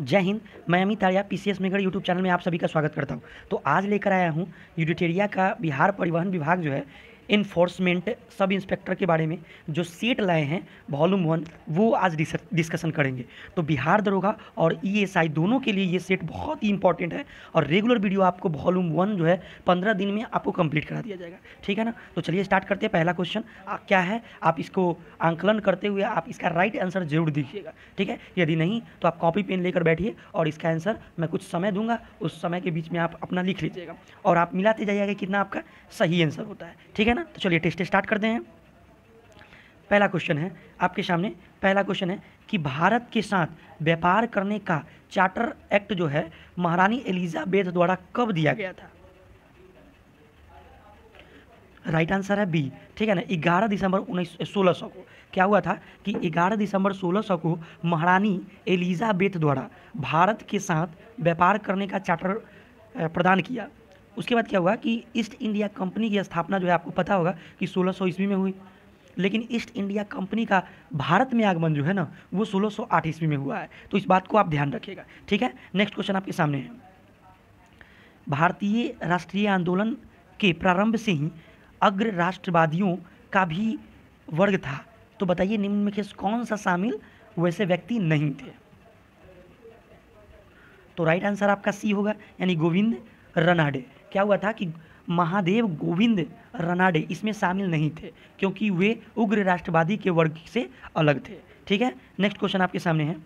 जय हिंद मैं Amit Arya P C S मेघर यूट्यूब चैनल में आप सभी का स्वागत करता हूँ तो आज लेकर आया हूँ यूडिटेरिया का बिहार परिवहन विभाग जो है इन्फोर्समेंट सब इंस्पेक्टर के बारे में जो सेट लाए हैं वॉल्यूम वन वो आज डिस्कशन करेंगे तो बिहार दरोगा और ईएसआई e दोनों के लिए ये सेट बहुत ही इंपॉर्टेंट है और रेगुलर वीडियो आपको वॉल्यूम वन जो है पंद्रह दिन में आपको कंप्लीट करा दिया जाएगा ठीक है ना तो चलिए स्टार्ट करते हैं पहला क्वेश्चन क्या है आप इसको आंकलन करते हुए आप इसका राइट आंसर जरूर दीजिएगा ठीक है यदि नहीं तो आप कॉपी पेन लेकर बैठिए और इसका आंसर मैं कुछ समय दूंगा उस समय के बीच में आप अपना लिख लीजिएगा और आप मिलाते जाइएगा कितना आपका सही आंसर होता है ठीक है है ना तो चलिए टेस्ट स्टार्ट करते हैं पहला क्वेश्चन है आपके सामने पहला क्वेश्चन है कि भारत के साथ व्यापार करने का चार्टर एक्ट जो है महारानी एलिजाबेथ द्वारा कब दिया गया था राइट आंसर है बी ठीक है ना ग्यारह दिसंबर उन्नीस सोलह सौ को क्या हुआ था कि ग्यारह दिसंबर सोलह सौ को महारानी एलिजाबेथ द्वारा भारत के साथ व्यापार करने का चार्टर प्रदान किया उसके बाद क्या हुआ कि ईस्ट इंडिया कंपनी की स्थापना जो है आपको पता होगा कि 1600 ईस्वी में हुई लेकिन ईस्ट इंडिया कंपनी का भारत में आगमन जो है ना वो 1608 ईस्वी में हुआ है तो इस बात को आप ध्यान रखिएगा ठीक है नेक्स्ट क्वेश्चन आपके सामने है भारतीय राष्ट्रीय आंदोलन के प्रारंभ से ही अग्र राष्ट्रवादियों का भी वर्ग था तो बताइए निम्न में किस कौन सा शामिल वैसे व्यक्ति नहीं थे तो राइट आंसर आपका सी होगा यानी गोविंद रनाडे क्या हुआ था कि महादेव गोविंद रनाडे इसमें शामिल नहीं थे क्योंकि वे उग्र राष्ट्रवादी के वर्ग से अलग थे ठीक है नेक्स्ट क्वेश्चन आपके सामने है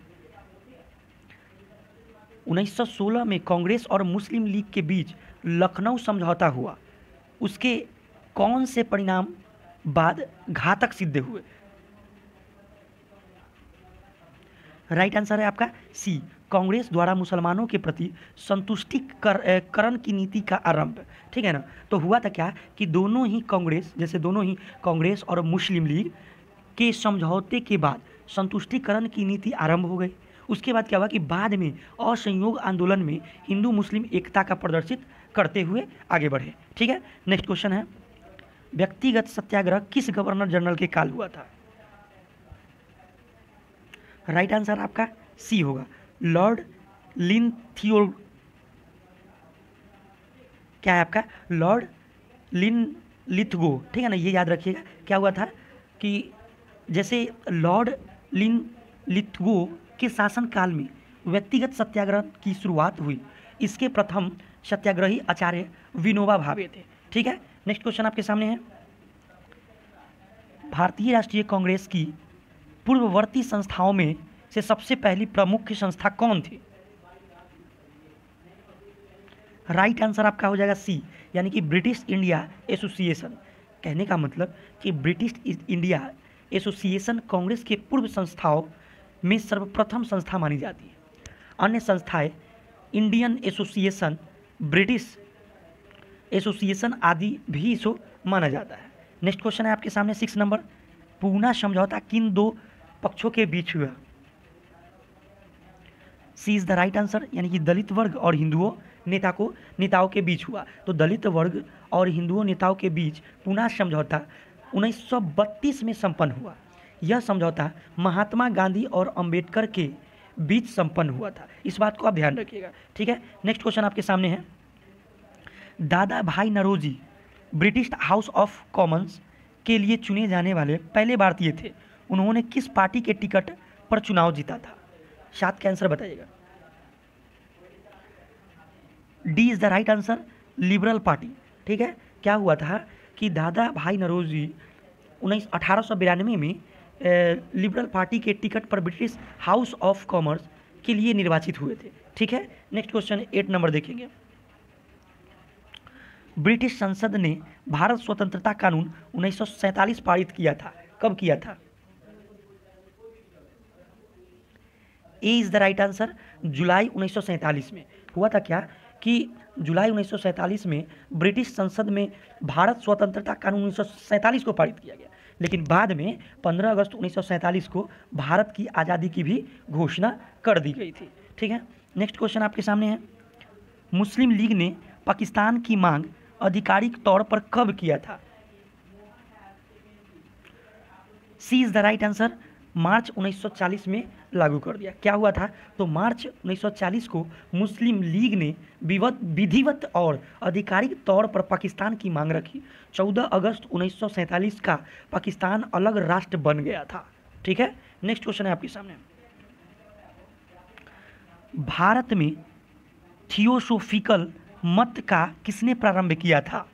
1916 में कांग्रेस और मुस्लिम लीग के बीच लखनऊ समझौता हुआ उसके कौन से परिणाम बाद घातक सिद्ध हुए राइट आंसर है आपका सी कांग्रेस द्वारा मुसलमानों के प्रति संतुष्टिकरण कर, की नीति का आरंभ ठीक है ना तो हुआ था क्या कि दोनों ही कांग्रेस जैसे दोनों ही कांग्रेस और मुस्लिम लीग के समझौते के बाद संतुष्टिकरण की नीति आरंभ हो गई उसके बाद क्या हुआ कि बाद में असहयोग आंदोलन में हिंदू मुस्लिम एकता का प्रदर्शित करते हुए आगे बढ़े ठीक है नेक्स्ट क्वेश्चन है व्यक्तिगत सत्याग्रह किस गवर्नर जनरल के काल हुआ था राइट आंसर आपका सी होगा लॉर्ड लिनथियो क्या है आपका लॉर्ड लिन लिथगो ठीक है ना ये याद रखिएगा क्या हुआ था कि जैसे लॉर्ड लिन लिथगो के शासनकाल में व्यक्तिगत सत्याग्रह की शुरुआत हुई इसके प्रथम सत्याग्रही आचार्य विनोबा भावे थे ठीक है नेक्स्ट क्वेश्चन आपके सामने है भारतीय राष्ट्रीय कांग्रेस की पूर्ववर्ती संस्थाओं में से सबसे पहली प्रमुख संस्था कौन थी राइट right आंसर आपका हो जाएगा सी यानी कि ब्रिटिश इंडिया एसोसिएशन कहने का मतलब कि ब्रिटिश इंडिया एसोसिएशन कांग्रेस के पूर्व संस्थाओं में सर्वप्रथम संस्था मानी जाती है अन्य संस्थाएं इंडियन एसोसिएशन ब्रिटिश एसोसिएशन आदि भी इसको माना जाता है नेक्स्ट क्वेश्चन है आपके सामने सिक्स नंबर पूना समझौता किन दो पक्षों के बीच हुआ C is the right answer यानी कि दलित वर्ग और हिंदुओं नेता को नेताओं के बीच हुआ तो दलित वर्ग और हिंदुओं नेताओं के बीच पुनः समझौता 1932 में संपन्न हुआ यह समझौता महात्मा गांधी और अंबेडकर के बीच संपन्न हुआ था इस बात को आप ध्यान रखिएगा ठीक है नेक्स्ट क्वेश्चन आपके सामने है Dadabhai Naoroji British House of Commons के लिए चुने जाने वाले पहले भारतीय थे उन्होंने किस पार्टी के टिकट पर चुनाव जीता था सात का आंसर बताइएगा D is the right answer Liberal Party ठीक है क्या हुआ था कि दादा भाई नरोजी उन्नीस अठारह सौ बिरानवे में लिबरल पार्टी के टिकट पर ब्रिटिश हाउस ऑफ कॉमर्स के लिए निर्वाचित हुए थे ठीक है नेक्स्ट क्वेश्चन एट नंबर देखेंगे ब्रिटिश संसद ने भारत स्वतंत्रता कानून उन्नीस पारित किया था कब किया था A is the right answer जुलाई उन्नीस में हुआ था क्या कि जुलाई उन्नीस में ब्रिटिश संसद में भारत स्वतंत्रता कानून उन्नीस को पारित किया गया लेकिन बाद में 15 अगस्त उन्नीस को भारत की आज़ादी की भी घोषणा कर दी गई थी ठीक है नेक्स्ट क्वेश्चन आपके सामने है मुस्लिम लीग ने पाकिस्तान की मांग आधिकारिक तौर पर कब किया था C is the right answer मार्च 1940 में लागू कर दिया क्या हुआ था तो मार्च 1940 को मुस्लिम लीग ने विवत विधिवत और आधिकारिक तौर पर पाकिस्तान की मांग रखी 14 अगस्त 1947 का पाकिस्तान अलग राष्ट्र बन गया था ठीक है नेक्स्ट क्वेश्चन है आपके सामने भारत में थियोसोफिकल मत का किसने प्रारंभ किया था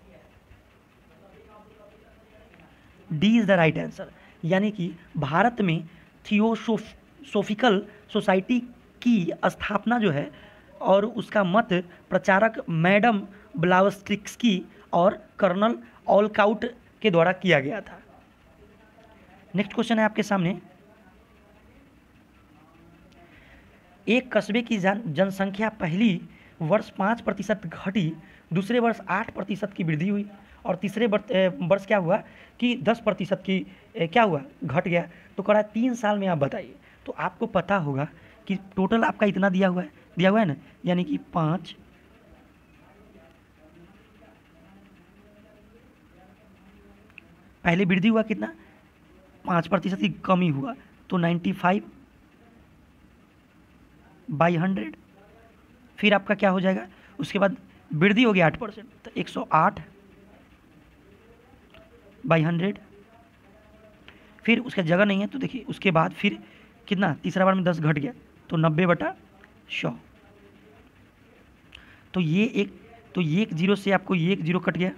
D is the right answer यानी कि भारत में थियोसोफिकल सोसाइटी की स्थापना जो है और उसका मत प्रचारक मैडम ब्लावस्ट्रिक्सकी और कर्नल ऑलकाउट के द्वारा किया गया था नेक्स्ट क्वेश्चन है आपके सामने एक कस्बे की जनसंख्या पहली वर्ष पाँच प्रतिशत घटी दूसरे वर्ष आठ प्रतिशत की वृद्धि हुई और तीसरे वर्ष क्या हुआ कि दस प्रतिशत की क्या हुआ घट गया तो कह रहा है तीन साल में आप बताइए तो आपको पता होगा कि टोटल आपका इतना दिया हुआ है दिया हुआ है ना यानी कि पाँच पहले वृद्धि हुआ कितना पाँच प्रतिशत की कमी हुआ तो नाइन्टी फाइव बाई हंड्रेड फिर आपका क्या हो जाएगा उसके बाद वृद्धि हो गया आठ परसेंट तो एक सौ आठ बाई हंड्रेड फिर उसका जगह नहीं है तो देखिए उसके बाद फिर कितना तीसरा बार में दस घट गया तो नब्बे बटा सौ तो ये एक तो ये एक जीरो से आपको ये एक जीरो कट गया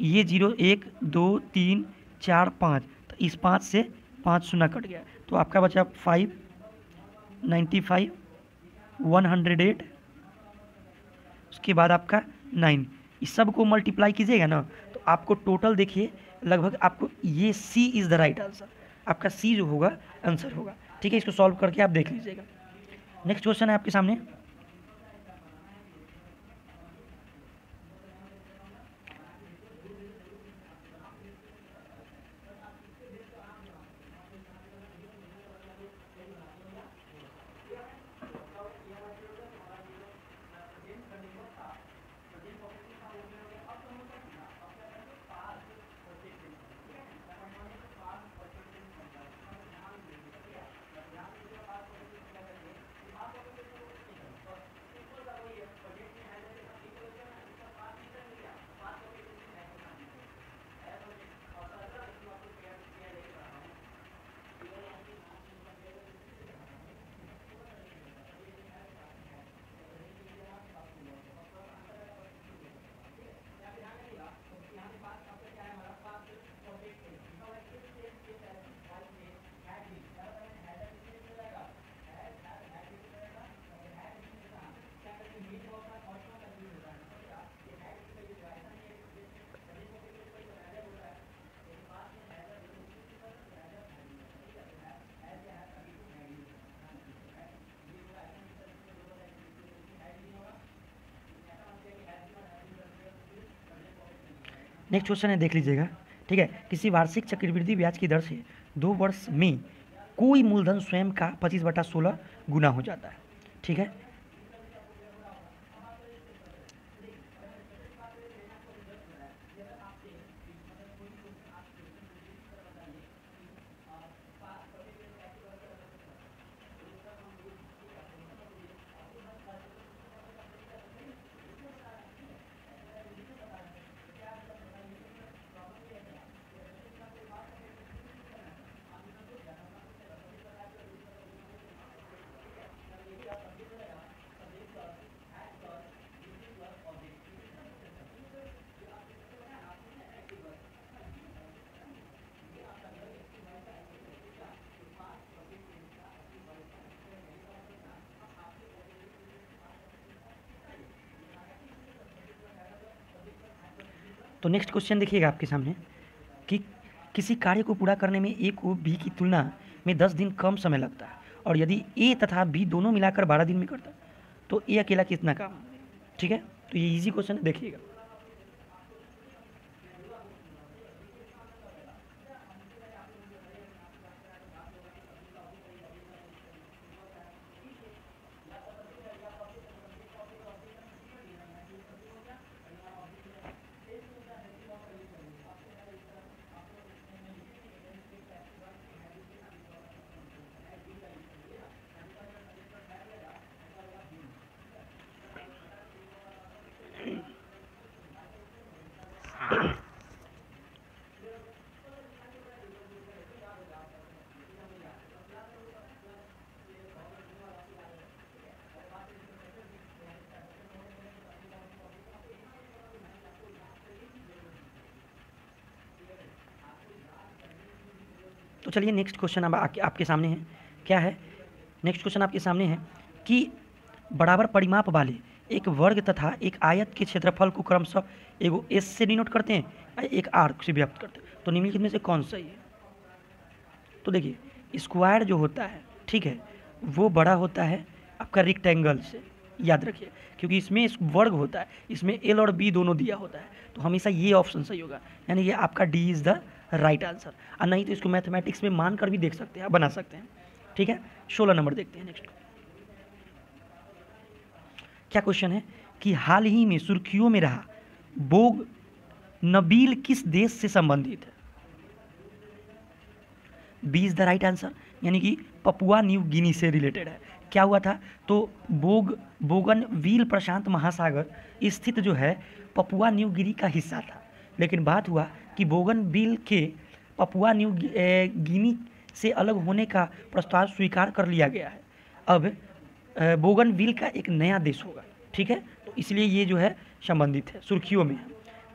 ये जीरो एक दो तीन चार पाँच तो इस पाँच से पाँच सुना कट गया तो आपका बचा five ninety five one hundred eight उसके बाद आपका नाइन इस सब को मल्टीप्लाई कीजिएगा ना तो आपको टोटल देखिए लगभग आपको ये C is the right answer आपका सी जो होगा आंसर होगा ठीक है इसको सॉल्व करके आप देख लीजिएगा नेक्स्ट क्वेश्चन है आपके सामने नेक्स्ट क्वेश्चन है देख लीजिएगा ठीक है किसी वार्षिक चक्रवृद्धि ब्याज की दर से दो वर्ष में कोई मूलधन स्वयं का पच्चीस बटा सोलह गुना हो जाता है ठीक है तो नेक्स्ट क्वेश्चन देखिएगा आपके सामने कि किसी कार्य को पूरा करने में ए को बी की तुलना में दस दिन कम समय लगता है और यदि ए तथा बी दोनों मिलाकर बारह दिन में करता तो ए अकेला कितना काम ठीक है तो ये इजी क्वेश्चन है देखिएगा तो चलिए नेक्स्ट क्वेश्चन अब आपके सामने है क्या है नेक्स्ट क्वेश्चन आपके सामने है कि बराबर परिमाप वाले एक वर्ग तथा एक आयत के क्षेत्रफल को क्रमशः एगो एस से डिनोट करते हैं एक आर से व्यक्त करते हैं तो निम्नलिखित में से कौन सही है तो देखिए स्क्वायर जो होता है ठीक है वो बड़ा होता है आपका रिक्टेंगल से याद रखिए क्योंकि इसमें इस वर्ग होता है इसमें एल और बी दोनों दिया होता है तो हमेशा ये ऑप्शन सही होगा यानी ये आपका D is the right answer और नहीं तो इसको मैथमेटिक्स में मान कर भी देख सकते हैं बना सकते हैं ठीक है सोलह नंबर देखते हैं नेक्स्ट क्या क्वेश्चन है कि हाल ही में सुर्खियों में रहा बोग नबील किस देश से संबंधित है B is the right answer यानी कि पपुआ न्यू गिनी से रिलेटेड है क्या हुआ था तो बोग बोगन वील प्रशांत महासागर स्थित जो है पपुआ न्यू गिनी का हिस्सा था लेकिन बात हुआ कि बोगन बिल के पपुआ न्यू गिनी से अलग होने का प्रस्ताव स्वीकार कर लिया गया है अब बोगन बिल का एक नया देश होगा ठीक है तो इसलिए ये जो है संबंधित है सुर्खियों में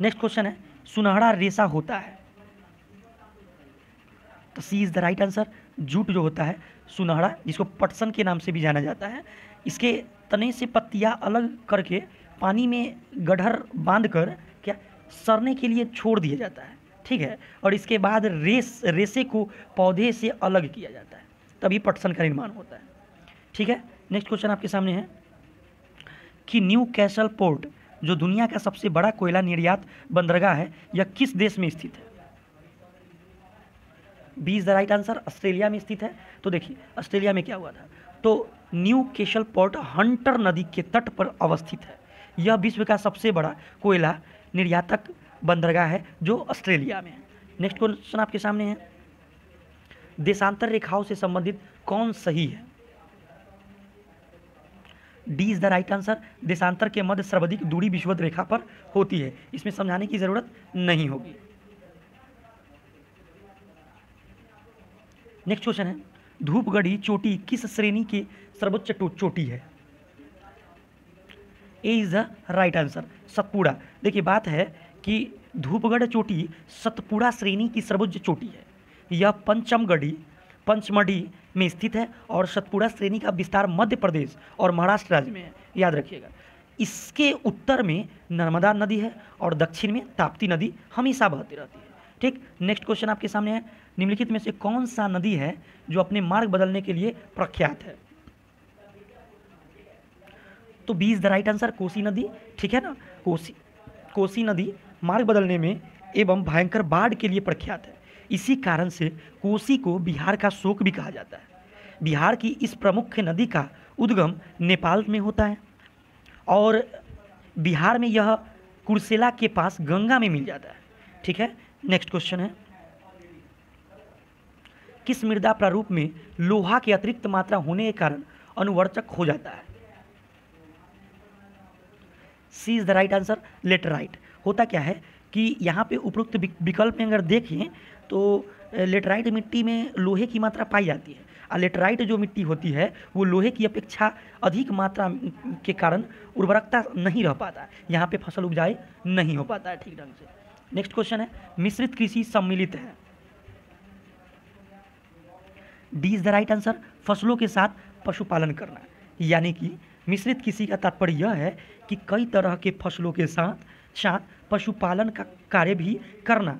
नेक्स्ट क्वेश्चन है सुनहरा रेशा होता है तो C is the right answer jute जो होता है सुनहरा जिसको पटसन के नाम से भी जाना जाता है इसके तने से पत्तियाँ अलग करके पानी में गढ़र बांध कर सड़ने के लिए छोड़ दिया जाता है ठीक है और इसके बाद रेस रेसे को पौधे से अलग किया जाता है तभी पटसन का निर्माण होता है ठीक है नेक्स्ट क्वेश्चन आपके सामने है कि न्यू कैसल पोर्ट जो दुनिया का सबसे बड़ा कोयला निर्यात बंदरगाह है यह किस देश में स्थित है B is the right answer Australia में स्थित है तो देखिए ऑस्ट्रेलिया में क्या हुआ था तो न्यू केशल पोर्ट हंटर नदी के तट पर अवस्थित है यह विश्व का सबसे बड़ा कोयला निर्यातक बंदरगाह है जो ऑस्ट्रेलिया में है नेक्स्ट क्वेश्चन आपके सामने है देशांतर रेखाओं से संबंधित कौन सही है D is the right answer देशांतर के मध्य सर्वाधिक दूरी विश्व रेखा पर होती है इसमें समझाने की ज़रूरत नहीं होगी नेक्स्ट क्वेश्चन है धूपगढ़ी चोटी किस श्रेणी की सर्वोच्च चोटी है A is the right answer Satpura देखिए बात है कि धूपगढ़ चोटी सतपुड़ा श्रेणी की सर्वोच्च चोटी है यह पंचमगढ़ी पंचमढ़ी में स्थित है और सतपुड़ा श्रेणी का विस्तार मध्य प्रदेश और महाराष्ट्र राज्य में है याद रखिएगा इसके उत्तर में नर्मदा नदी है और दक्षिण में ताप्ती नदी हमेशा बहती रहती है ठीक नेक्स्ट क्वेश्चन आपके सामने है निम्नलिखित में से कौन सा नदी है जो अपने मार्ग बदलने के लिए प्रख्यात है तो B is the right answer Kosi नदी ठीक है ना कोसी कोसी नदी मार्ग बदलने में एवं भयंकर बाढ़ के लिए प्रख्यात है इसी कारण से कोसी को बिहार का शोक भी कहा जाता है बिहार की इस प्रमुख नदी का उद्गम नेपाल में होता है और बिहार में यह कुर्सेला के पास गंगा में मिल जाता है ठीक है नेक्स्ट क्वेश्चन है किस मृदा प्रारूप में लोहा के अतिरिक्त मात्रा होने के कारण अनुवर्चक हो जाता है C is the right answer laterite होता क्या है कि यहाँ पे उपरोक्त विकल्प में अगर देखें तो लेटराइट मिट्टी में लोहे की मात्रा पाई जाती है और लेटराइट जो मिट्टी होती है वो लोहे की अपेक्षा अधिक मात्रा के कारण उर्वरकता नहीं रह पाता यहाँ पे फसल उपजाई नहीं हो पाता है ठीक ढंग से नेक्स्ट क्वेश्चन है मिश्रित कृषि सम्मिलित है D is the right answer फसलों के साथ पशुपालन करना यानी कि मिश्रित कृषि का तात्पर्य यह है कि कई तरह के फसलों के साथ साथ पशुपालन का कार्य भी करना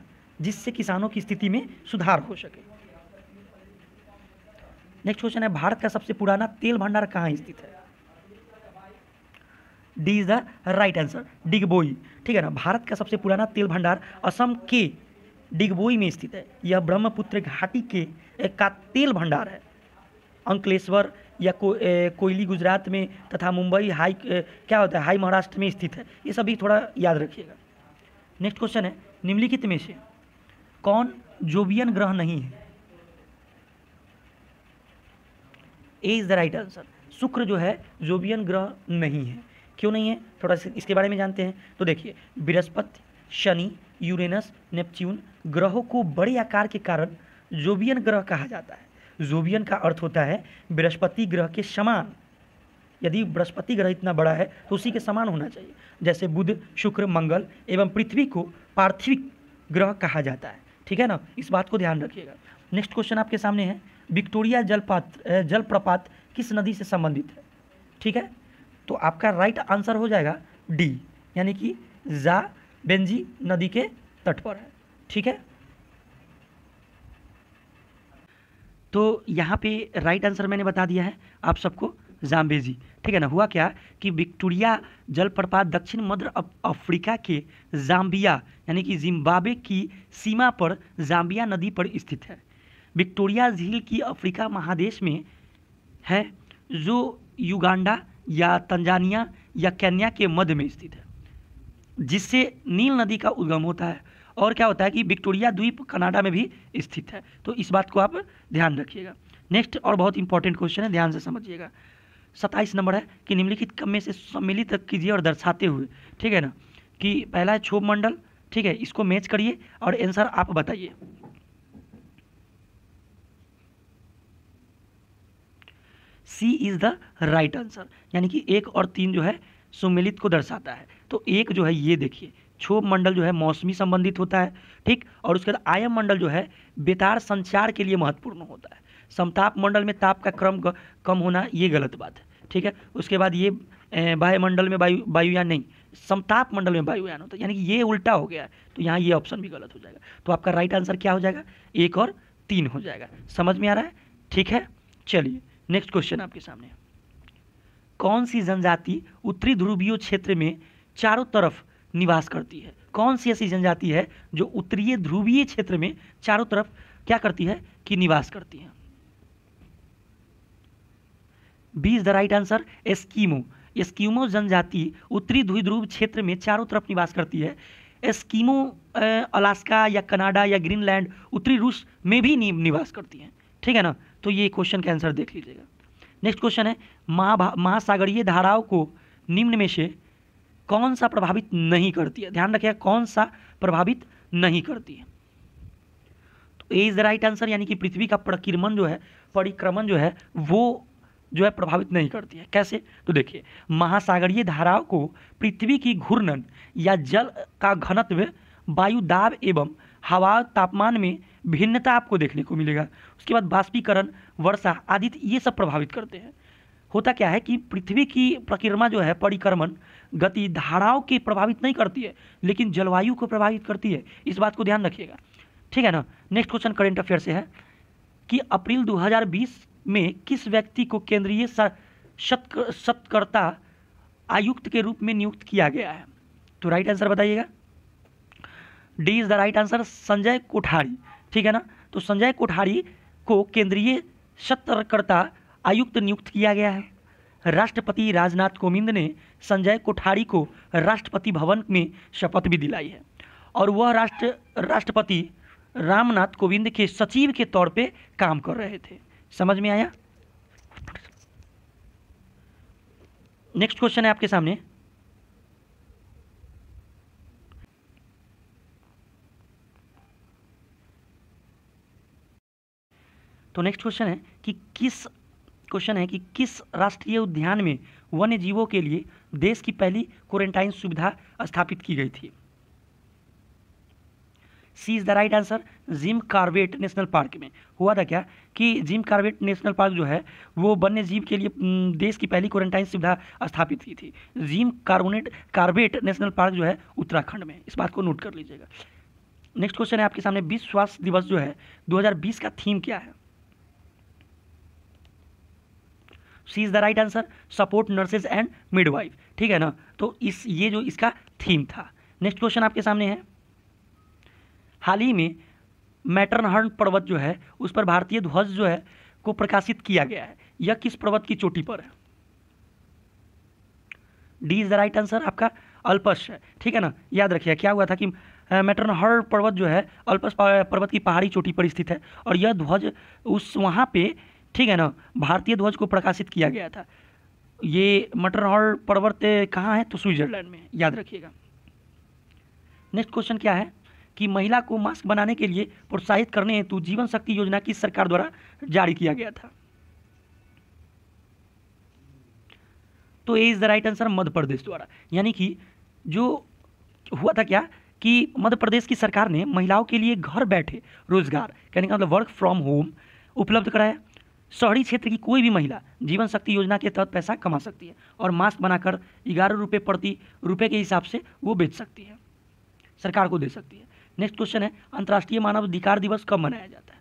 जिससे किसानों की स्थिति में सुधार हो सके नेक्स्ट क्वेश्चन है भारत का सबसे पुराना तेल भंडार कहाँ स्थित है D is the right answer Digboi ठीक है ना भारत का सबसे पुराना तेल भंडार असम के डिगबोई में स्थित है यह ब्रह्मपुत्र घाटी के का तेल भंडार है अंकलेश्वर या को, ए, कोयली गुजरात में तथा मुंबई हाई ए, क्या होता है हाई महाराष्ट्र में स्थित है ये सभी थोड़ा याद रखिएगा नेक्स्ट क्वेश्चन है निम्नलिखित में से कौन जोबियन ग्रह नहीं है A is the right answer शुक्र जो है जोबियन ग्रह नहीं है क्यों नहीं है थोड़ा सा इसके बारे में जानते हैं तो देखिए बृहस्पति शनि यूरेनस नेपच्यून ग्रहों को बड़े आकार के कारण जोबियन ग्रह कहा जाता है जोबियन का अर्थ होता है बृहस्पति ग्रह के समान यदि बृहस्पति ग्रह इतना बड़ा है तो उसी के समान होना चाहिए जैसे बुध शुक्र मंगल एवं पृथ्वी को पार्थिविक ग्रह कहा जाता है ठीक है ना इस बात को ध्यान रखिएगा नेक्स्ट क्वेश्चन आपके सामने है विक्टोरिया जलपात जलप्रपात किस नदी से संबंधित है ठीक है तो आपका राइट आंसर हो जाएगा डी यानी कि जा बेंजी नदी के तट पर है ठीक है तो यहाँ पे राइट आंसर मैंने बता दिया है आप सबको जाम्बेजी ठीक है ना हुआ क्या कि विक्टोरिया जलप्रपात दक्षिण मध्य अफ्रीका के जाम्बिया यानी कि जिम्बाब्वे की सीमा पर जाम्बिया नदी पर स्थित है विक्टोरिया झील की अफ्रीका महादेश में है जो युगांडा या तंजानिया या कैन्या के मध्य में स्थित है जिससे नील नदी का उद्गम होता है और क्या होता है कि विक्टोरिया द्वीप कनाडा में भी स्थित है तो इस बात को आप ध्यान रखिएगा नेक्स्ट और बहुत इंपॉर्टेंट क्वेश्चन है ध्यान से समझिएगा सत्ताईस नंबर है कि निम्नलिखित कम में से सम्मिलित कीजिए और दर्शाते हुए ठीक है ना कि पहला है क्षोभ मंडल ठीक है इसको मैच करिए और आंसर आप बताइए C is the right answer यानी कि एक और तीन जो है सुमिलित को दर्शाता है तो एक जो है ये देखिए क्षोभ मंडल जो है मौसमी संबंधित होता है ठीक और उसके बाद आयम मंडल जो है बेतार संचार के लिए महत्वपूर्ण होता है समताप मंडल में ताप का क्रम कम होना ये गलत बात है ठीक है उसके बाद ये वायुमंडल में वायु वायुयान नहीं समताप मंडल में वायुयान होता है यानी कि ये उल्टा हो गया तो यहाँ ये ऑप्शन भी गलत हो जाएगा तो आपका राइट आंसर क्या हो जाएगा एक और तीन हो जाएगा समझ में आ रहा है ठीक है चलिए नेक्स्ट क्वेश्चन आपके सामने कौन सी जनजाति उत्तरी ध्रुवीय क्षेत्र में चारों तरफ निवास करती है कौन सी ऐसी जनजाति है जो उत्तरीय ध्रुवीय क्षेत्र में चारों तरफ क्या करती है कि निवास करती है B is the right answer Eskimo Eskimo जनजाति उत्तरी ध्रुव क्षेत्र में चारों तरफ निवास करती है एस्कीमो अलास्का या कनाडा या ग्रीनलैंड उत्तरी रूस में भी निवास करती हैं ठीक है ना तो ये क्वेश्चन का आंसर देख लीजिएगा नेक्स्ट क्वेश्चन है महासागरीय धाराओं को निम्न में से कौन सा प्रभावित नहीं करती है ध्यान रखिएगा कौन सा प्रभावित नहीं करती है तो A is the right answer यानी कि पृथ्वी का प्रक्रमण जो है परिक्रमण जो है वो जो है प्रभावित नहीं करती है कैसे तो देखिए महासागरीय धाराओं को पृथ्वी की घूर्णन या जल का घनत्व वायु दाब एवं हवा तापमान में भिन्नता आपको देखने को मिलेगा उसके बाद बाष्पीकरण वर्षा आदि ये सब प्रभावित करते हैं होता क्या है कि पृथ्वी की प्रक्रमा जो है परिक्रमण गति धाराओं के प्रभावित नहीं करती है लेकिन जलवायु को प्रभावित करती है इस बात को ध्यान रखिएगा ठीक है ना नेक्स्ट क्वेश्चन करेंट अफेयर से है कि अप्रैल 2020 में किस व्यक्ति को केंद्रीय सतकर्ता आयुक्त के रूप में नियुक्त किया गया है तो राइट आंसर बताइएगा D is the right answer Sanjay Kothari ठीक है ना तो संजय कोठारी को केंद्रीय सतर्कता आयुक्त नियुक्त किया गया है राष्ट्रपति राजनाथ कोविंद ने संजय कोठारी को राष्ट्रपति भवन में शपथ भी दिलाई है और वह राष्ट्र राष्ट्रपति रामनाथ कोविंद के सचिव के तौर पे काम कर रहे थे समझ में आया नेक्स्ट क्वेश्चन है आपके सामने तो नेक्स्ट क्वेश्चन है कि किस क्वेश्चन है कि किस राष्ट्रीय उद्यान में वन्य जीवों के लिए देश की पहली क्वारंटाइन सुविधा स्थापित की गई थी C is the right answer Jim Corbett National Park में हुआ था क्या कि जिम कार्बेट नेशनल पार्क जो है वो वन्य जीव के लिए देश की पहली क्वारंटाइन सुविधा स्थापित की थी Jim carbonate Corbett National Park जो है उत्तराखंड में इस बात को नोट कर लीजिएगा नेक्स्ट क्वेश्चन है आपके सामने विश्व स्वास्थ्य दिवस जो है 2020 का थीम क्या है C is the right answer support nurses and midwife ठीक है ना तो इस ये जो इसका थीम था नेक्स्ट क्वेश्चन आपके सामने है हाल ही में मैटरनहर्न पर्वत जो है उस पर भारतीय ध्वज जो है को प्रकाशित किया गया है यह किस पर्वत की चोटी पर है D is the right answer आपका अल्पस है ठीक है ना याद रखिए क्या हुआ था कि मैटरनहर पर्वत जो है अल्पस पर्वत की पहाड़ी चोटी पर स्थित है और यह ध्वज उस वहाँ पे ठीक है ना भारतीय ध्वज को प्रकाशित किया गया था ये हॉल पर्वत कहाँ है तो स्विट्जरलैंड में याद रखिएगा नेक्स्ट क्वेश्चन क्या है कि महिला को मास्क बनाने के लिए प्रोत्साहित करने हेतु जीवन शक्ति योजना किस सरकार द्वारा जारी किया गया था तो A is the right answer Madhya Pradesh द्वारा यानी कि जो हुआ था क्या कि मध्य प्रदेश की सरकार ने महिलाओं के लिए घर बैठे रोजगार यानी मतलब वर्क फ्रॉम होम उपलब्ध कराया शहरी क्षेत्र की कोई भी महिला जीवन शक्ति योजना के तहत पैसा कमा सकती है और मास्क बनाकर ग्यारह रुपये प्रति रुपये के हिसाब से वो बेच सकती है सरकार को दे सकती है नेक्स्ट क्वेश्चन है अंतर्राष्ट्रीय मानव अधिकार दिवस कब मनाया जाता है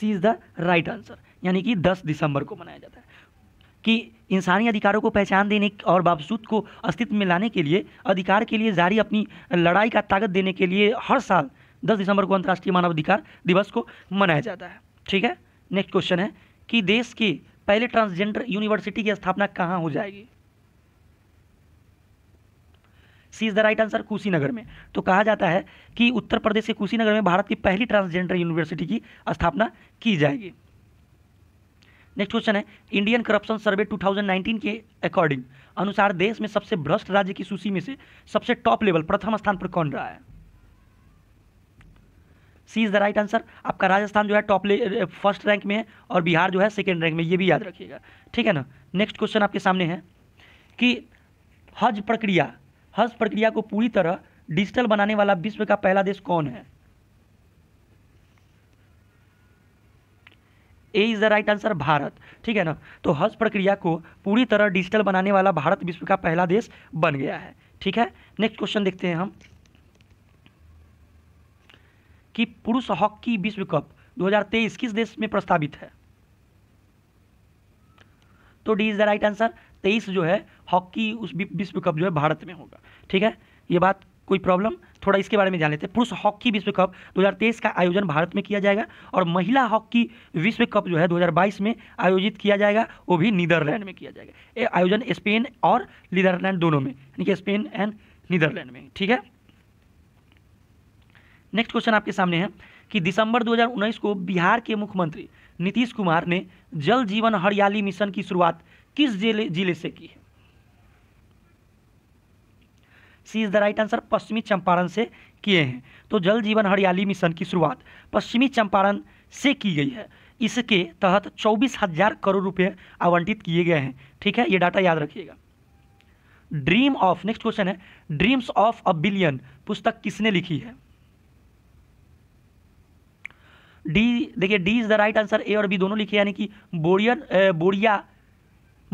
C is the right answer यानी कि 10 दिसंबर को मनाया जाता है कि इंसानी अधिकारों को पहचान देने और बावजूद को अस्तित्व में लाने के लिए अधिकार के लिए जारी अपनी लड़ाई का ताकत देने के लिए हर साल दस दिसंबर को अंतर्राष्ट्रीय मानवाधिकार दिवस को मनाया जाता है ठीक है नेक्स्ट क्वेश्चन है कि देश की पहले ट्रांसजेंडर यूनिवर्सिटी की स्थापना कहाँ हो जाएगी C is the right answer Kushinagar में तो कहा जाता है कि उत्तर प्रदेश के कुशीनगर में भारत की पहली ट्रांसजेंडर यूनिवर्सिटी की स्थापना की जाएगी नेक्स्ट क्वेश्चन है इंडियन करप्शन सर्वे 2019 के अकॉर्डिंग अनुसार देश में सबसे भ्रष्ट राज्य की सूची में से सबसे टॉप लेवल प्रथम स्थान पर कौन रहा है C is the right answer आपका राजस्थान जो है टॉप फर्स्ट रैंक में है और बिहार जो है सेकेंड रैंक में ये भी याद रखिएगा ठीक है ना नेक्स्ट क्वेश्चन आपके सामने है कि हज प्रक्रिया हज प्रक्रिया को पूरी तरह डिजिटल बनाने वाला विश्व का पहला देश कौन है A is the right answer Bharat ठीक है ना तो हज प्रक्रिया को पूरी तरह डिजिटल बनाने वाला भारत विश्व का पहला देश बन गया है ठीक है नेक्स्ट क्वेश्चन देखते हैं हम कि पुरुष हॉकी विश्व कप 2023 किस देश में प्रस्तावित है तो D is the right answer तेईस जो है हॉकी उस विश्व कप जो है भारत में होगा ठीक है ये बात कोई प्रॉब्लम थोड़ा इसके बारे में जान लेते हैं पुरुष हॉकी विश्व कप 2023 का आयोजन भारत में किया जाएगा और महिला हॉकी विश्व कप जो है 2022 में आयोजित किया जाएगा वो भी नीदरलैंड में किया जाएगा ये आयोजन स्पेन और नीदरलैंड दोनों में यानी कि स्पेन एंड नीदरलैंड में ठीक है नेक्स्ट क्वेश्चन आपके सामने है कि दिसंबर 2019 को बिहार के मुख्यमंत्री नीतीश कुमार ने जल जीवन हरियाली मिशन की शुरुआत किस जिले जिले से की है C is the right answer पश्चिमी चंपारण से किए हैं तो जल जीवन हरियाली मिशन की शुरुआत पश्चिमी चंपारण से की गई है इसके तहत चौबीस हजार करोड़ रुपए आवंटित किए गए हैं ठीक है ये डाटा याद रखिएगा ड्रीम ऑफ नेक्स्ट क्वेश्चन है ड्रीम्स ऑफ अ बिलियन पुस्तक किसने लिखी है डी देखिए D is the right answer A और बी दोनों लिखे यानी कि बोरियन बोरिया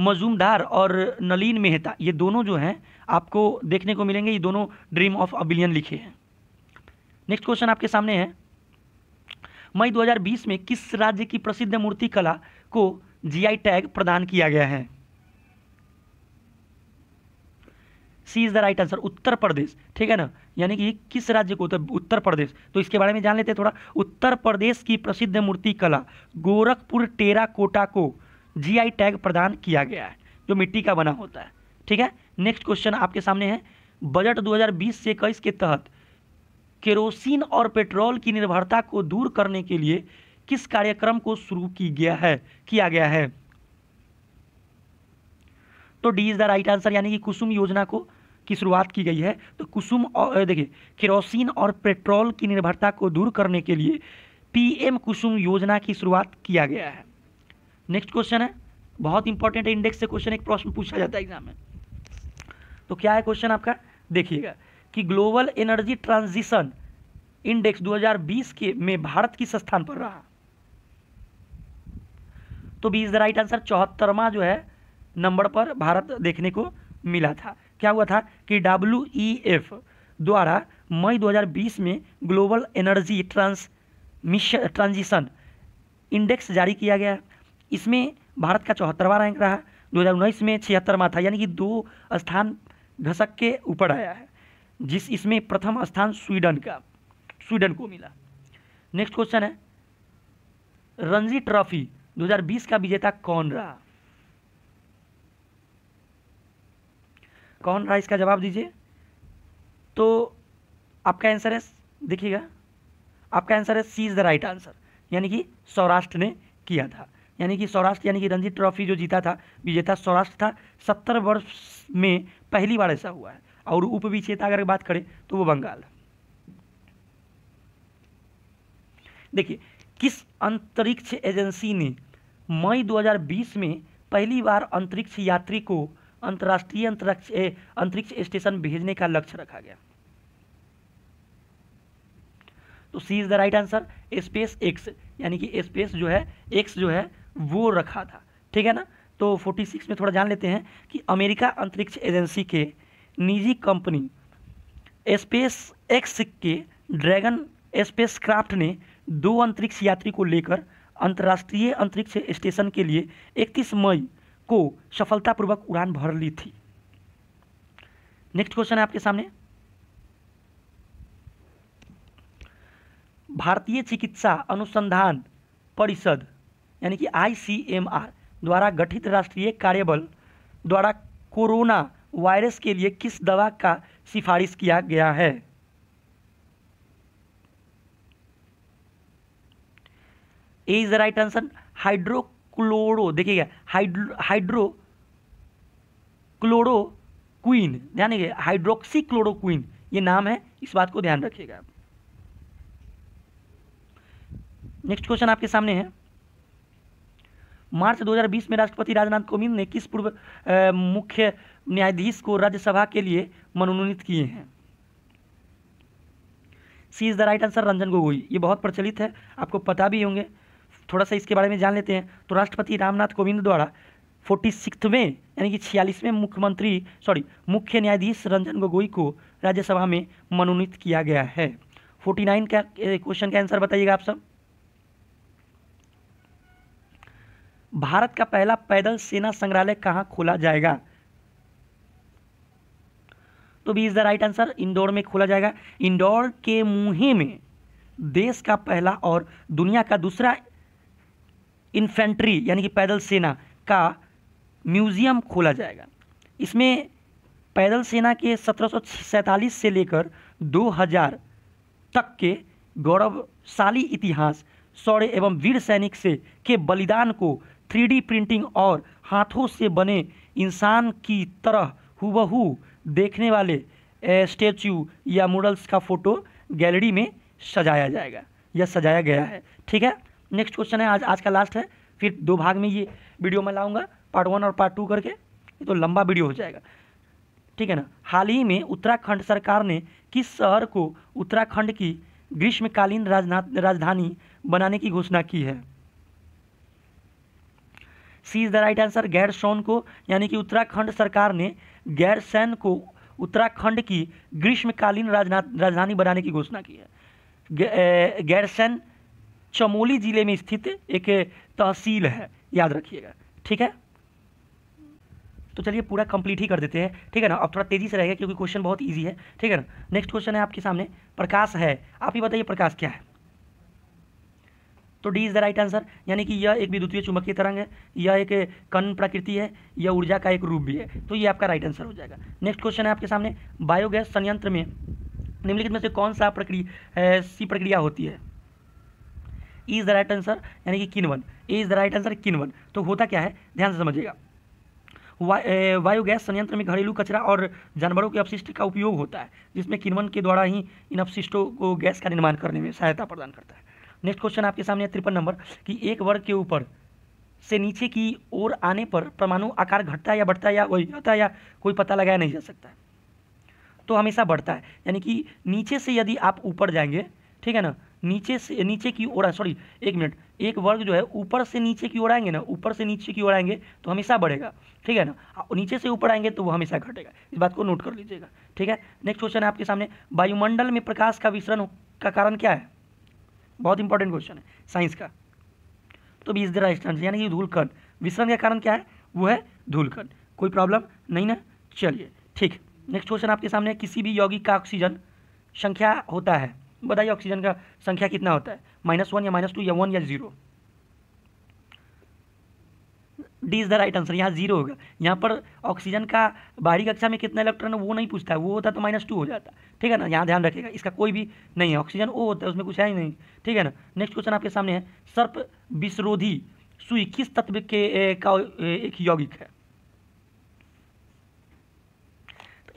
मजूमदार और नलीन मेहता ये दोनों जो हैं आपको देखने को मिलेंगे ये दोनों ड्रीम ऑफ अबिलियन लिखे हैं नेक्स्ट क्वेश्चन आपके सामने है मई 2020 में किस राज्य की प्रसिद्ध मूर्ति कला को जीआई टैग प्रदान किया गया है C is the right answer Uttar Pradesh ठीक है ना यानी कि किस राज्य को होता है उत्तर प्रदेश तो इसके बारे में जान लेते हैं थोड़ा उत्तर प्रदेश की प्रसिद्ध मूर्ति कला गोरखपुर टेरा कोटा को जी टैग प्रदान किया गया है जो मिट्टी का बना होता है ठीक है नेक्स्ट क्वेश्चन आपके सामने है बजट दो से इक्कीस के तहत केरोसिन और पेट्रोल की निर्भरता को दूर करने के लिए किस कार्यक्रम को शुरू की गया है किया गया है तो D is the right answer यानी कि कुसुम योजना को की शुरुआत की गई है तो कुसुम और देखिए केरोसिन और पेट्रोल की निर्भरता को दूर करने के लिए पीएम कुसुम योजना की शुरुआत किया गया है नेक्स्ट क्वेश्चन है बहुत इंपॉर्टेंट है इंडेक्स से क्वेश्चन एक प्रश्न पूछा जाता है एग्जाम में तो क्या है क्वेश्चन आपका देखिएगा कि ग्लोबल एनर्जी ट्रांजिशन इंडेक्स 2020 के में भारत किस स्थान पर रहा तो B is the right answer चौहत्तरवा जो है नंबर पर भारत देखने को मिला था क्या हुआ था कि डब्ल्यू e द्वारा मई 2020 में global energy transmission transition index जारी किया गया इसमें भारत का चौहत्तरवा रैंक रहा 2019 में छिहत्तरवा था यानी कि दो स्थान घसक के ऊपर आया है जिस इसमें प्रथम स्थान स्वीडन का स्वीडन को मिला नेक्स्ट क्वेश्चन है रणजी ट्रॉफी 2020 का विजेता कौन रहा कौन रहा इसका जवाब दीजिए तो आपका आंसर है देखिएगा आपका आंसर है C is the right answer यानी कि सौराष्ट्र ने किया था यानी कि सौराष्ट्र यानी कि रणजी ट्रॉफी जो जीता था विजेता सौराष्ट्र था सत्तर वर्ष में पहली बार ऐसा हुआ है और उप विजेता अगर बात करें तो वो बंगाल देखिए किस अंतरिक्ष एजेंसी ने मई 2020 में पहली बार अंतरिक्ष यात्री को अंतर्राष्ट्रीय अंतरिक्ष अंतरिक्ष स्टेशन भेजने का लक्ष्य रखा गया तो C is the right answer SpaceX यानी कि स्पेस जो है एक्स जो है वो रखा था ठीक है ना तो 46 में थोड़ा जान लेते हैं कि अमेरिका अंतरिक्ष एजेंसी के निजी कंपनी स्पेस एक्स के ड्रैगन स्पेस क्राफ्ट ने दो अंतरिक्ष यात्री को लेकर अंतर्राष्ट्रीय अंतरिक्ष स्टेशन के लिए 31 मई को सफलतापूर्वक उड़ान भर ली थी नेक्स्ट क्वेश्चन है आपके सामने भारतीय चिकित्सा अनुसंधान परिषद यानी कि आईसीएमआर द्वारा गठित राष्ट्रीय कार्यबल द्वारा कोरोना वायरस के लिए किस दवा का सिफारिश किया गया है A is the right answer hydro chloro देखिएगा हाइड्रो हाइड्रो क्लोरो क्वीन ध्यान रखिएगा हाइड्रोक्सी क्वीन ये नाम है इस बात को ध्यान रखिएगा नेक्स्ट क्वेश्चन आपके सामने है मार्च 2020 में राष्ट्रपति राजनाथ कोविंद ने किस पूर्व मुख्य न्यायाधीश को राज्यसभा के लिए मनोनीत किए हैं C is the right answer Ranjan Gogoi ये बहुत प्रचलित है आपको पता भी होंगे थोड़ा सा इसके बारे में जान लेते हैं तो राष्ट्रपति रामनाथ कोविंद द्वारा फोर्टी सिक्सवें यानी कि छियालीसवें मुख्यमंत्री सॉरी मुख्य न्यायाधीश रंजन गोगोई को राज्यसभा में मनोनीत किया गया है फोर्टी नाइन का क्वेश्चन का आंसर बताइएगा आप सब भारत का पहला पैदल सेना संग्रहालय कहाँ खोला जाएगा तो B is the right answer Indore में खोला जाएगा इंदौर के मुहे में देश का पहला और दुनिया का दूसरा इन्फेंट्री यानी कि पैदल सेना का म्यूज़ियम खोला जाएगा इसमें पैदल सेना के सत्रह से लेकर 2000 तक के गौरवशाली इतिहास सौर्य एवं वीर सैनिक से के बलिदान को थ्री प्रिंटिंग और हाथों से बने इंसान की तरह हुबहू देखने वाले स्टेचू या मॉडल्स का फ़ोटो गैलरी में सजाया जाएगा या सजाया गया है ठीक है नेक्स्ट क्वेश्चन है आज आज का लास्ट है फिर दो भाग में ये वीडियो मैं लाऊंगा पार्ट वन और पार्ट टू करके ये तो लंबा वीडियो हो जाएगा ठीक है ना हाल ही में उत्तराखंड सरकार ने किस शहर को उत्तराखंड की ग्रीष्मकालीन राजधानी बनाने की घोषणा की है C is the right answer Gairsain को यानी कि उत्तराखंड सरकार ने गैरसैन को उत्तराखंड की ग्रीष्मकालीन राजधानी बनाने की घोषणा की है गैरसैन चमोली ज़िले में स्थित एक तहसील है याद रखिएगा ठीक है तो चलिए पूरा कंप्लीट ही कर देते हैं ठीक है ना अब थोड़ा तेज़ी से रहेगा क्योंकि क्वेश्चन बहुत ईजी है ठीक है ना नेक्स्ट क्वेश्चन है आपके सामने प्रकाश है आप ही बताइए प्रकाश क्या है तो D is the right answer यानी कि यह एक विद्युतीय चुंबकीय तरंग है यह एक कण प्रकृति है यह ऊर्जा का एक रूप भी है तो ये आपका राइट आंसर हो जाएगा नेक्स्ट क्वेश्चन है आपके सामने बायोगैस संयंत्र में निम्नलिखित में से कौन सा प्रक्रिया सी प्रक्रिया होती है इज द राइट आंसर यानी कि किनवन one is the right answer किनवन तो होता क्या है ध्यान से समझिएगा वायु गैस संयंत्र में घरेलू कचरा और जानवरों के अपशिष्ट का उपयोग होता है जिसमें किनवन के द्वारा ही इन अपशिष्टों को गैस का निर्माण करने में सहायता प्रदान करता है नेक्स्ट क्वेश्चन आपके सामने है तिरपन नंबर कि एक वर्ग के ऊपर से नीचे की ओर आने पर परमाणु आकार घटता या बढ़ता या वही जाता या कोई पता लगाया नहीं जा सकता तो हमेशा बढ़ता है यानी कि नीचे से यदि आप ऊपर जाएंगे ठीक है ना नीचे से नीचे की ओर सॉरी एक मिनट एक वर्ग जो है ऊपर से नीचे की ओर आएंगे ना ऊपर से नीचे की ओर आएंगे तो हमेशा बढ़ेगा ठीक है ना नीचे से ऊपर आएंगे तो वो हमेशा घटेगा इस बात को नोट कर लीजिएगा ठीक है नेक्स्ट क्वेश्चन है आपके सामने वायुमंडल में प्रकाश का विसरण का कारण क्या है बहुत इंपॉर्टेंट क्वेश्चन है साइंस का तो भी इस दर स्टैंड यानी कि धूलकण विसरण का कारण क्या है वो है धूलकण कोई प्रॉब्लम नहीं ना चलिए ठीक नेक्स्ट क्वेश्चन आपके सामने किसी भी यौगिक का ऑक्सीजन संख्या होता है बताइए ऑक्सीजन का संख्या कितना होता है माइनस वन या माइनस टू या वन या zero D is the right answer यहाँ जीरो होगा यहाँ पर ऑक्सीजन का बाहरी कक्षा में कितना इलेक्ट्रॉन है वो नहीं पूछता है वो होता तो माइनस टू हो जाता ठीक है ना यहाँ ध्यान रखिएगा इसका कोई भी नहीं है ऑक्सीजन ओ होता है उसमें कुछ है ही नहीं ठीक है ना नेक्स्ट क्वेश्चन आपके सामने है सर्प विश्रोधी सुई किस तत्व के ए, का ए, एक यौगिक है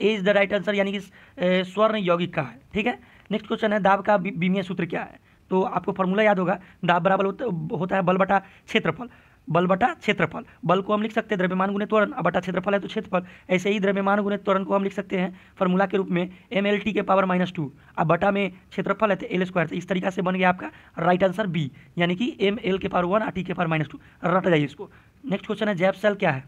A is the right answer यानी कि स्वर्ण यौगिक का है ठीक है नेक्स्ट क्वेश्चन है दाब का बीमीय सूत्र क्या है तो आपको फॉर्मूला याद होगा दाब बराबर होता है बलबटा क्षेत्रफल बल बटा क्षेत्रफल बल को हम लिख सकते हैं द्रव्यमान गुने त्वरण बटा क्षेत्रफल है तो क्षेत्रफल ऐसे ही द्रव्यमान गुने त्वरण को हम लिख सकते हैं फॉर्मूला के रूप में एम एल टी के पावर माइनस टू अब बटा में क्षेत्रफल है तो एल स्क्वायर तो इस तरीका से बन गया आपका राइट आंसर बी यानी कि एम एल के पावर वन आर टी के पावर माइनस टू रट जाइए इसको नेक्स्ट क्वेश्चन है जैप सेल क्या है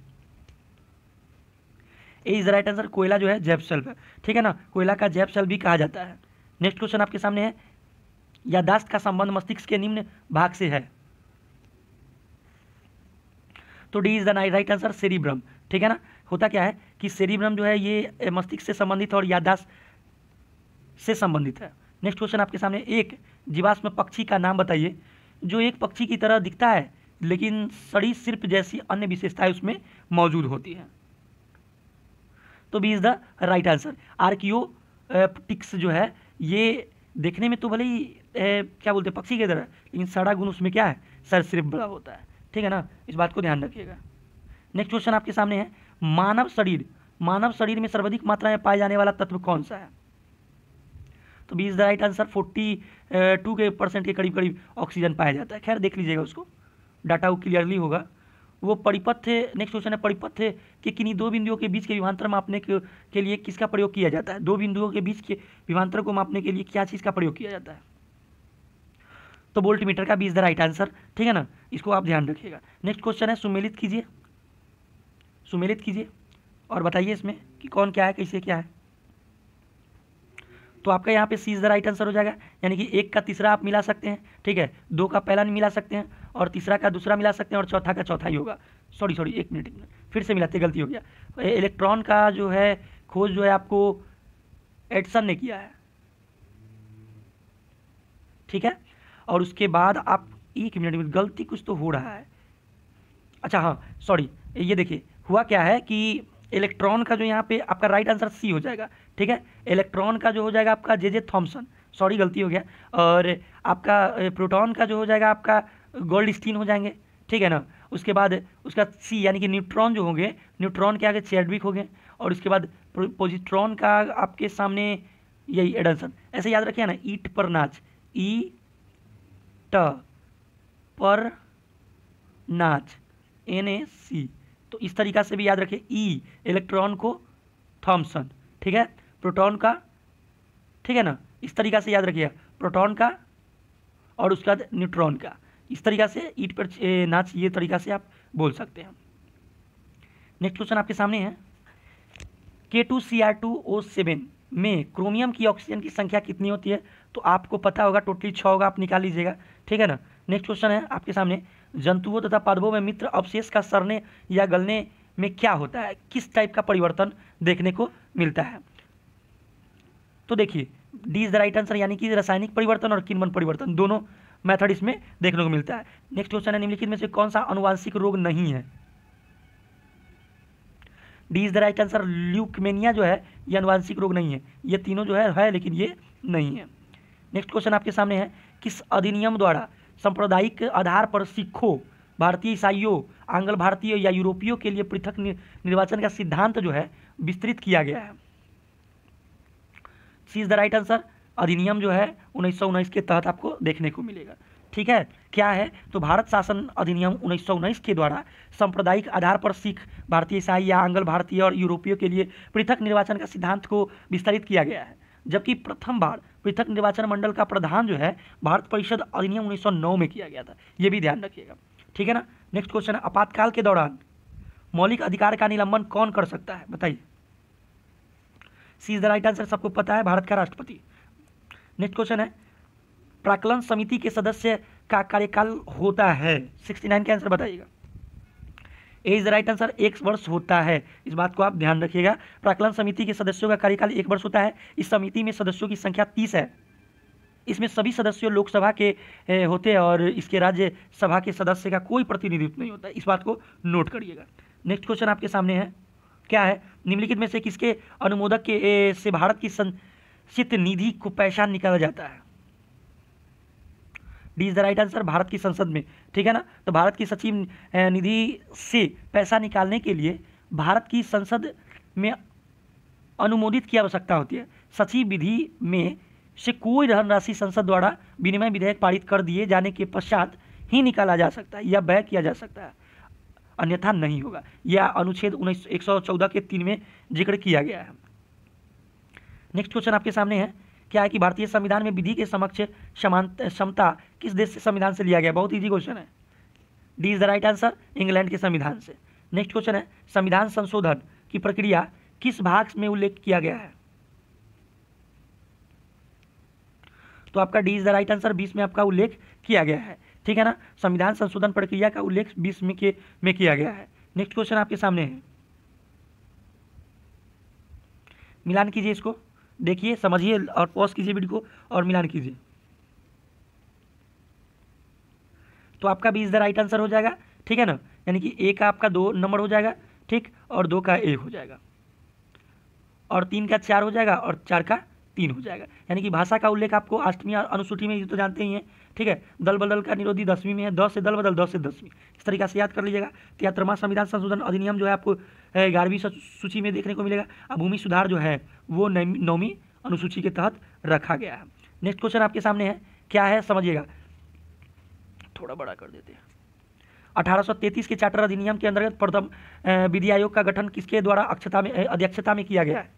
ए इज राइट आंसर कोयला जो है जैप सेल्फ है ठीक है ना कोयला का जैप सेल भी कहा जाता है नेक्स्ट क्वेश्चन आपके सामने है यादाश्त का संबंध मस्तिष्क के निम्न भाग से है तो D is the right answer cerebrum ठीक है ना होता क्या है कि सेरिब्रम जो है ये मस्तिष्क से संबंधित और यादाश्त से संबंधित है नेक्स्ट क्वेश्चन आपके सामने एक जीवाश्म पक्षी का नाम बताइए जो एक पक्षी की तरह दिखता है लेकिन सड़ी सिर्फ जैसी अन्य विशेषताएं उसमें मौजूद होती है तो B is the right answer आर्कियो टिक्स जो है ये देखने में तो भले ही क्या बोलते हैं पक्षी की तरह लेकिन सड़ा गुण उसमें क्या है सर सिर्फ बड़ा होता है ठीक है ना इस बात को ध्यान रखिएगा नेक्स्ट क्वेश्चन आपके सामने है मानव शरीर मानव शरीर में सर्वाधिक मात्रा में पाया जाने वाला तत्व कौन सा है तो B is the right answer forty two के परसेंट के करीब करीब ऑक्सीजन पाया जाता है खैर देख लीजिएगा उसको डाटा वो क्लियरली होगा वो परिपथ नेक्स्ट क्वेश्चन है परिपथ कि किन्हीं दो बिंदुओं के बीच के विभांतर मापने के, के लिए किसका प्रयोग किया जाता है दो बिंदुओं के बीच के विभांतर को मापने के लिए क्या चीज़ का प्रयोग किया जाता है तो बोल्ट मीटर का भी इज द राइट आंसर ठीक है ना इसको आप ध्यान रखिएगा नेक्स्ट क्वेश्चन है सुमेलित कीजिए सुमेलित कीजिए और बताइए इसमें कि कौन क्या है कैसे क्या है तो आपका यहाँ पे C is the right answer हो जाएगा यानी कि एक का तीसरा आप मिला सकते हैं ठीक है दो का पहला नहीं मिला सकते हैं और तीसरा का दूसरा मिला सकते हैं और चौथा का चौथा ही होगा सॉरी सॉरी एक मिनट फिर से मिलाते गलती हो गया इलेक्ट्रॉन का जो है खोज जो है आपको एडसन ने किया है ठीक है और उसके बाद आप एक मिनट में गलती कुछ तो हो रहा है अच्छा हाँ सॉरी ये देखिए हुआ क्या है कि इलेक्ट्रॉन का जो यहाँ पे आपका राइट आंसर सी हो जाएगा ठीक है इलेक्ट्रॉन का जो हो जाएगा आपका जे जे थॉम्सन सॉरी गलती हो गया और आपका प्रोटॉन का जो हो जाएगा आपका गोल्ड स्टीन हो जाएंगे ठीक है ना उसके बाद उसका सी यानी कि न्यूट्रॉन जो होंगे न्यूट्रॉन के आगे चेडविक हो गए और उसके बाद पोजिट्रॉन का आपके सामने यही एडलसन ऐसे याद रखिए ना ईट पर नाच ई ट पर नाच एन ए सी तो इस तरीका से भी याद रखें ई इलेक्ट्रॉन को थॉम्सन ठीक है प्रोटॉन का ठीक है ना इस तरीका से याद रखिएगा प्रोटॉन का और उसके बाद न्यूट्रॉन का इस तरीका से ईट पर नाच ये तरीका से आप बोल सकते हैं नेक्स्ट क्वेश्चन आपके सामने है K two C R two O seven में क्रोमियम की ऑक्सीजन की संख्या कितनी होती है तो आपको पता होगा टोटली छः होगा आप निकाल लीजिएगा ठीक है ना नेक्स्ट क्वेश्चन है आपके सामने जंतुओं तथा पादपों में मित्र अवशेष का सरने या गलने में क्या होता है किस टाइप का परिवर्तन देखने को मिलता है तो देखिए D is the right answer यानी कि रासायनिक परिवर्तन और किण्वन परिवर्तन दोनों मेथड इसमें देखने को मिलता है नेक्स्ट क्वेश्चन है निम्नलिखित में से कौन सा अनुवांशिक रोग नहीं है D is the right answer leukaemia जो है ये अनुवांशिक रोग नहीं है ये तीनों जो है है लेकिन ये नहीं है नेक्स्ट क्वेश्चन आपके सामने है किस अधिनियम द्वारा सांप्रदायिक आधार पर सिखों भारतीय ईसाइयों आंग्ल भारतीय या यूरोपियों के लिए पृथक निर्वाचन का सिद्धांत जो है विस्तृत किया गया है C is the right answer अधिनियम जो है उन्नीस के तहत आपको देखने को मिलेगा ठीक है क्या है तो भारत शासन अधिनियम उन्नीस के द्वारा सांप्रदायिक आधार पर सिख भारतीय ईसाई या आंगल भारतीय और यूरोपियों के लिए पृथक निर्वाचन का सिद्धांत को विस्तारित किया गया है जबकि प्रथम बार पृथक निर्वाचन मंडल का प्रधान जो है भारत परिषद अधिनियम 1909 में किया गया था ये भी ध्यान रखिएगा ठीक है ना नेक्स्ट क्वेश्चन है आपातकाल के दौरान मौलिक अधिकार का निलंबन कौन कर सकता है बताइए C is the right answer सबको पता है भारत का राष्ट्रपति नेक्स्ट क्वेश्चन है प्राकलन समिति के सदस्य का कार्यकाल होता है सिक्सटी नाइन का आंसर बताइएगा A is the right answer एक वर्ष होता है इस बात को आप ध्यान रखिएगा प्राकलन समिति के सदस्यों का कार्यकाल एक वर्ष होता है इस समिति में सदस्यों की संख्या तीस है इसमें सभी सदस्य लोकसभा के होते हैं और इसके राज्य सभा के सदस्य का कोई प्रतिनिधित्व नहीं होता इस बात को नोट करिएगा नेक्स्ट क्वेश्चन आपके सामने है क्या है निम्नलिखित में से किसके अनुमोदक के से भारत की संचित निधि को पैसा निकाला जाता है D is the right answer Bharat की संसद में ठीक है ना तो भारत की सचिव निधि से पैसा निकालने के लिए भारत की संसद में अनुमोदित की आवश्यकता होती है सचिव विधि में से कोई धनराशि संसद द्वारा विनिमय विधेयक पारित कर दिए जाने के पश्चात ही निकाला जा सकता है या व्यय किया जा सकता है अन्यथा नहीं होगा यह अनुच्छेद उन्नीस के तीन में जिक्र किया गया है नेक्स्ट क्वेश्चन आपके सामने है क्या है कि भारतीय संविधान में विधि के समक्ष समान क्षमता किस देश के संविधान से लिया गया बहुत ईजी क्वेश्चन है D is the right answer England के संविधान से नेक्स्ट क्वेश्चन है संविधान संशोधन की प्रक्रिया किस भाग में उल्लेख किया गया है तो आपका D is the right answer बीस में आपका उल्लेख किया गया है ठीक है ना संविधान संशोधन प्रक्रिया का उल्लेख बीस में के में किया गया है नेक्स्ट क्वेश्चन आपके सामने है मिलान कीजिए इसको देखिए समझिए और पॉज कीजिए वीडियो को और मिलान कीजिए तो आपका भी इस द राइट आंसर हो जाएगा ठीक है ना यानी कि ए का आपका दो नंबर हो जाएगा ठीक और दो का एक हो जाएगा और तीन का चार हो जाएगा और चार का तीन हो जाएगा यानी कि भाषा का उल्लेख आपको अष्टमी अनुसूची में ये तो जानते ही हैं ठीक है दल बदल का निरोधी दसवीं में है दस से दल बदल दस से दसवीं इस तरीके से याद कर लीजिएगा तिहत्तरवा संविधान संशोधन अधिनियम जो है आपको ग्यारहवीं सूची में देखने को मिलेगा अब भूमि सुधार जो है वो नौवीं अनुसूची के तहत रखा गया है नेक्स्ट क्वेश्चन आपके सामने है क्या है समझिएगा थोड़ा बड़ा कर देते हैं 1833 के चार्टर अधिनियम के अंतर्गत प्रथम विधि आयोग का गठन किसके द्वारा अक्षता में अध्यक्षता में किया गया है अच्छा।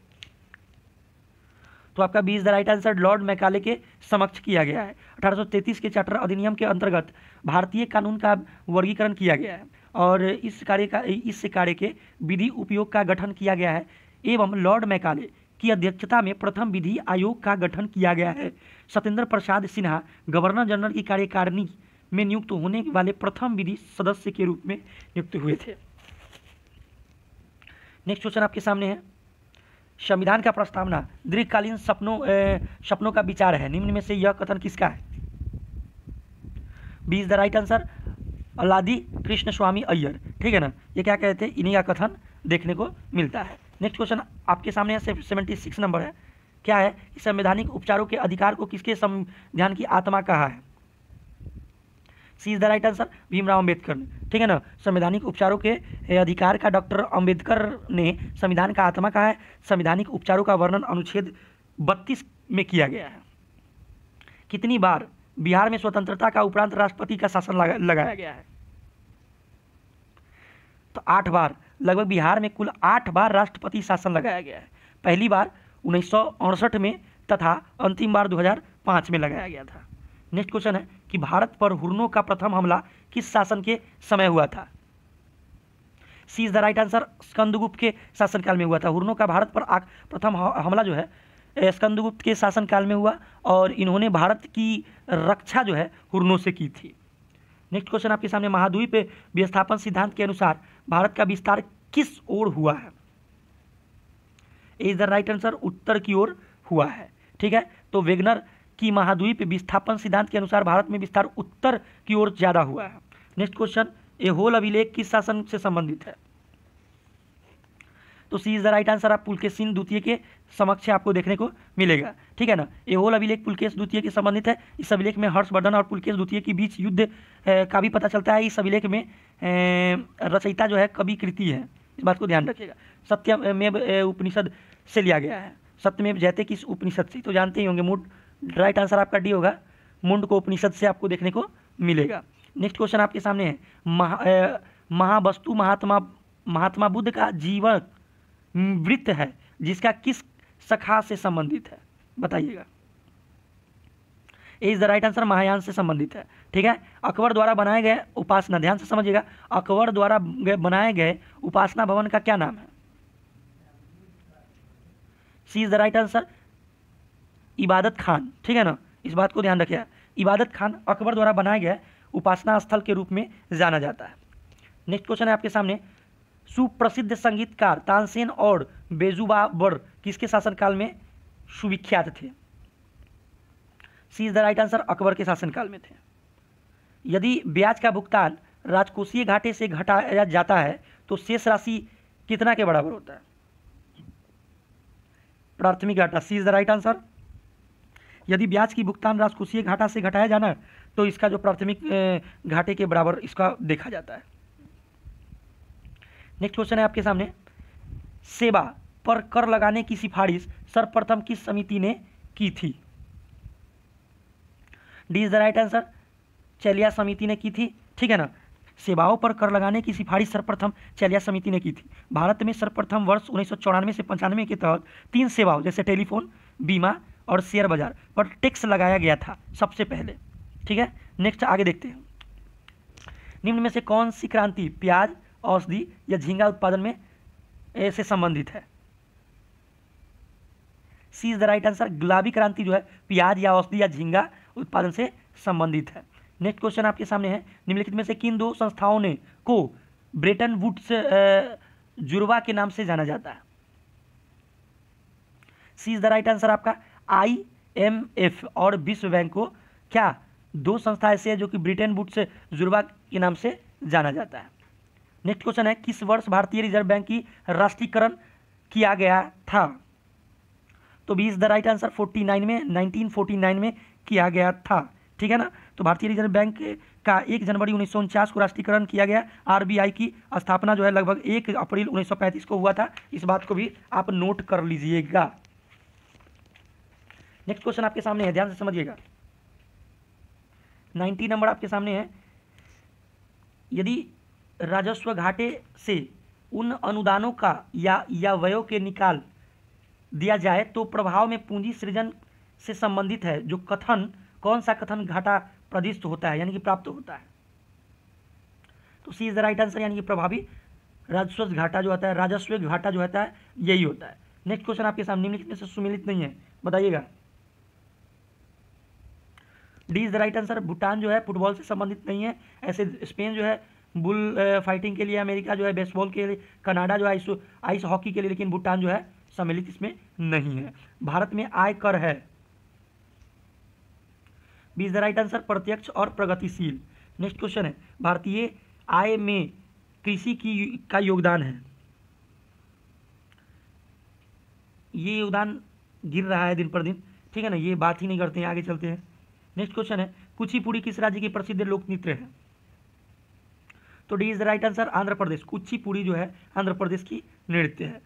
तो आपका B is the right answer Lord Macaulay के समक्ष किया गया है 1833 के चार्टर अधिनियम के अंतर्गत भारतीय कानून का वर्गीकरण किया गया है और इस कार्य का इस कार्य के विधि उपयोग का गठन किया गया है एवं लॉर्ड मैकाले की अध्यक्षता में प्रथम विधि आयोग का गठन किया गया है सत्येंद्र प्रसाद सिन्हा गवर्नर जनरल की कार्यकारिणी में नियुक्त होने वाले प्रथम विधि सदस्य के रूप में नियुक्त हुए थे नेक्स्ट क्वेश्चन आपके सामने है संविधान का प्रस्तावना दीर्घकालीन सपनों सपनों का विचार है निम्न में से यह कथन किसका है B is the right answer Alladi Krishna Swami Iyer ठीक है ना ये क्या कहते हैं इन्हीं का कथन देखने को मिलता है नेक्स्ट क्वेश्चन आपके सामने है सेवेंटी सिक्स नंबर है क्या है संवैधानिक उपचारों के अधिकार को किसके संविधान की आत्मा कहा है C is the right answer Bhimrao Ambedkar ने ठीक है ना संवैधानिक उपचारों के अधिकार का डॉक्टर अंबेडकर ने संविधान का आत्मा कहा है संवैधानिक उपचारों का वर्णन अनुच्छेद बत्तीस में किया गया है कितनी बार बिहार में स्वतंत्रता का उपरांत राष्ट्रपति का शासन लगा, लगाया गया है तो आठ बार लगभग बिहार में कुल आठ बार राष्ट्रपति शासन लगाया गया है पहली बार उन्नीस में तथा अंतिम बार 2005 में लगाया गया था नेक्स्ट क्वेश्चन है कि भारत पर हुरनों का प्रथम हमला किस शासन के समय हुआ था C is the right answer Skandagupta के शासनकाल में हुआ था हुरनों का भारत पर प्रथम हमला जो है स्कंदगुप्त के शासनकाल में हुआ और इन्होंने भारत की रक्षा जो है हुरनों से की थी नेक्स्ट क्वेश्चन आपके सामने महाद्वीप विस्थापन सिद्धांत के अनुसार भारत का विस्तार किस ओर हुआ है इज द राइट आंसर उत्तर की ओर हुआ है ठीक है तो वेगनर कि महाद्वीप विस्थापन सिद्धांत के अनुसार भारत में विस्तार उत्तर की ओर ज़्यादा हुआ है नेक्स्ट क्वेश्चन ए होल अभिलेख किस शासन से संबंधित है तो C is the right answer आप पुलकेशन द्वितीय के समक्ष आपको देखने को मिलेगा ठीक है ना ये होल अभिलेख पुलकेश द्वितीय के संबंधित है इस अभिलेख में हर्षवर्धन और पुलकेश द्वितीय के बीच युद्ध का भी पता चलता है इस अभिलेख में रचयिता जो है कवि कृति है इस बात को ध्यान रखिएगा सत्यमेव उपनिषद से लिया गया है सत्यमेव जयते किस उपनिषद से तो जानते ही होंगे मूड राइट आंसर आपका डी होगा मुंड को उपनिषद से आपको देखने को मिलेगा नेक्स्ट क्वेश्चन आपके सामने है महा महावस्तु महात्मा महात्मा बुद्ध का जीवन वृत्त है जिसका किस सखा से संबंधित है बताइएगा is the right answer Mahayana से संबंधित है ठीक है अकबर द्वारा बनाए गए उपासना ध्यान से समझिएगा अकबर द्वारा बनाए गए उपासना भवन का क्या नाम है C is the right answer Ibadat Khana ठीक है ना इस बात को ध्यान रखिए इबादत खान अकबर द्वारा बनाया गया उपासना स्थल के रूप में जाना जाता है नेक्स्ट क्वेश्चन है आपके सामने सुप्रसिद्ध संगीतकार तानसेन और बेजुबाबर किसके शासनकाल में सुविख्यात थे C is the right answer Akbar के शासनकाल में थे यदि ब्याज का भुगतान राजकोषीय घाटे से घटाया जाता है तो शेष राशि कितना के बराबर होता है प्राथमिक घाटा C is the right answer यदि ब्याज की भुगतान राशि कोषीय घाटा से घटाया जाना तो इसका जो प्राथमिक घाटे के बराबर इसका देखा जाता है नेक्स्ट क्वेश्चन है आपके सामने सेवा पर कर लगाने की सिफारिश सर्वप्रथम किस समिति ने की थी D is the right answer Chelliah समिति ने की थी ठीक है ना सेवाओं पर कर लगाने की सिफारिश सर्वप्रथम चलिया समिति ने की थी भारत में सर्वप्रथम वर्ष उन्नीस से पंचानवे के तहत तीन सेवाओं जैसे टेलीफोन बीमा और शेयर बाज़ार पर टैक्स लगाया गया था सबसे पहले ठीक है नेक्स्ट आगे देखते हैं निम्न में से कौन सी क्रांति प्याज औषधि या झींगा उत्पादन में ऐसे संबंधित है C is the right answer गुलाबी क्रांति जो है प्याज या औषधि या झींगा उत्पादन से संबंधित है नेक्स्ट क्वेश्चन आपके सामने है निम्नलिखित में से किन दो संस्थाओं ने को ब्रेटन वुड्स जुड़वा के नाम से जाना जाता है C is the right answer आपका आईएमएफ और विश्व बैंक को क्या दो संस्था ऐसे है जो कि ब्रिटेन बुट से जुड़वा के नाम से जाना जाता है नेक्स्ट क्वेश्चन है किस वर्ष भारतीय रिजर्व बैंक की राष्ट्रीयकरण किया गया था तो भी इज द राइट आंसर 49 में 1949 में किया गया था ठीक है ना तो भारतीय रिजर्व बैंक का एक जनवरी उन्नीस को राष्ट्रीयकरण किया गया आरबीआई की स्थापना जो है लगभग एक अप्रैल 1935 को हुआ था इस बात को भी आप नोट कर लीजिएगा नेक्स्ट क्वेश्चन आपके सामने है ध्यान से समझिएगा नाइन्टी नंबर आपके सामने है यदि राजस्व घाटे से उन अनुदानों का या या व्ययों के निकाल दिया जाए तो प्रभाव में पूंजी सृजन से संबंधित है जो कथन कौन सा कथन घाटा प्रदिष्ट होता है यानी कि प्राप्त होता है तो C is the right answer यानी कि प्रभावी राजस्व घाटा जो होता है राजस्व घाटा जो होता है यही होता है नेक्स्ट क्वेश्चन आपके सामने निम्नलिखित में से सुमिलित नहीं है बताइएगा D is the right answer Bhutan जो है फुटबॉल से संबंधित नहीं है ऐसे स्पेन जो है बुल फाइटिंग uh, के लिए अमेरिका जो है बेसबॉल के लिए कनाडा जो है आइस आइस हॉकी के लिए लेकिन भूटान जो है सम्मिलित इसमें नहीं है भारत में आय कर है B is the right answer प्रत्यक्ष और प्रगतिशील नेक्स्ट क्वेश्चन है भारतीय आय में कृषि की का योगदान है ये योगदान गिर रहा है दिन पर दिन ठीक है ना ये बात ही नहीं करते हैं आगे चलते हैं नेक्स्ट क्वेश्चन है कुचिपुड़ी किस राज्य की प्रसिद्ध लोक नृत्य है तो D is the right answer Andhra Pradesh Kuchipudi जो है आंध्र प्रदेश की नृत्य है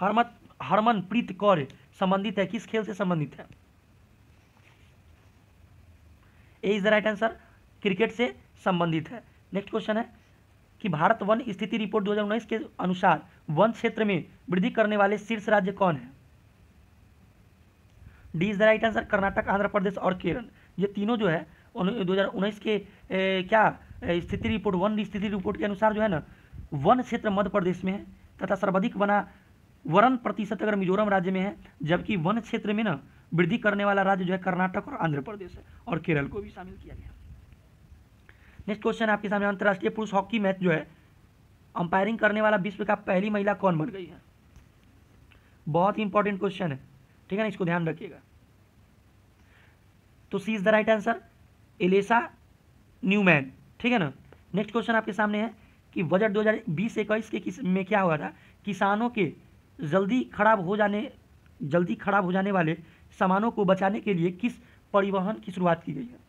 हरमत हरमनप्रीत कौर संबंधित है किस खेल से संबंधित है A is the right answer cricket से संबंधित है नेक्स्ट क्वेश्चन है कि भारत वन स्थिति रिपोर्ट 2019 के अनुसार वन क्षेत्र में वृद्धि करने वाले शीर्ष राज्य कौन है D is the right answer Karnataka Andhra Pradesh और केरल ये तीनों जो है दो हज़ार उन्नीस के ए, क्या स्थिति रिपोर्ट वन स्थिति रिपोर्ट के अनुसार जो है ना वन क्षेत्र मध्य प्रदेश में है तथा सर्वाधिक बना वरण प्रतिशत अगर मिजोरम राज्य में है जबकि वन क्षेत्र में ना वृद्धि करने वाला राज्य जो है कर्नाटक और आंध्र प्रदेश है और केरल को भी शामिल किया गया नेक्स्ट क्वेश्चन आपके सामने अंतर्राष्ट्रीय पुरुष हॉकी मैच जो है अंपायरिंग करने वाला विश्व का पहली महिला कौन बन गई है बहुत ही इंपॉर्टेंट क्वेश्चन है ठीक है ना इसको ध्यान रखिएगा तो C is the right answer Alessa Newman ठीक है ना नेक्स्ट क्वेश्चन आपके सामने है कि बजट 2020 इक्कीस के किस में क्या हुआ था किसानों के जल्दी खराब हो जाने जल्दी खराब हो जाने वाले सामानों को बचाने के लिए किस परिवहन की शुरुआत की गई है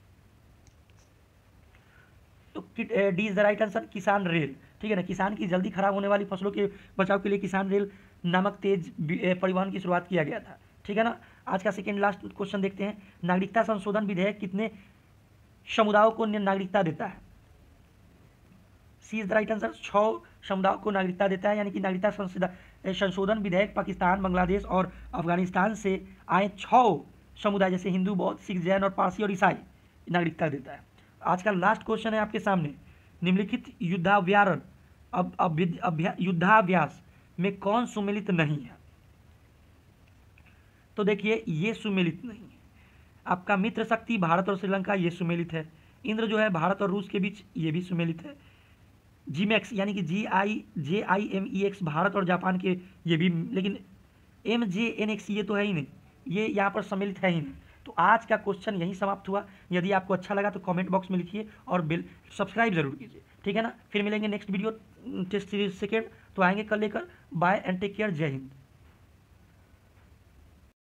तो D is the right answer Kisan rail ठीक है ना किसान की जल्दी खराब होने वाली फसलों के बचाव के लिए किसान रेल नामक तेज परिवहन की शुरुआत किया गया था ठीक है ना आज का सेकेंड लास्ट क्वेश्चन देखते हैं नागरिकता संशोधन विधेयक कितने समुदायों को नागरिकता देता है C is the right answer छः समुदायों को नागरिकता देता है यानी कि नागरिकता संशोधन विधेयक पाकिस्तान बांग्लादेश और अफगानिस्तान से आए छ समुदाय जैसे हिंदू बौद्ध सिख जैन और पारसी और ईसाई नागरिकता देता है आज का लास्ट क्वेश्चन है आपके सामने निम्नलिखित युद्धाव्यारण अब युद्धाभ्यास में कौन सुमिलित नहीं है तो देखिए ये सुमेलित नहीं है आपका मित्र शक्ति भारत और श्रीलंका ये सुमेलित है इंद्र जो है भारत और रूस के बीच ये भी सुमेलित है जी मैक्स यानी कि G I J I M E X Bharat और जापान के ये भी लेकिन एम जे एन एक्स ये तो है ही नहीं ये यहाँ पर सम्मिलित है ही नहीं तो आज का क्वेश्चन यहीं समाप्त हुआ यदि आपको अच्छा लगा तो कमेंट बॉक्स में लिखिए और बिल सब्सक्राइब जरूर कीजिए ठीक है ना फिर मिलेंगे next video test series second तो आएंगे कल लेकर बाय एंड टेक केयर जय हिंद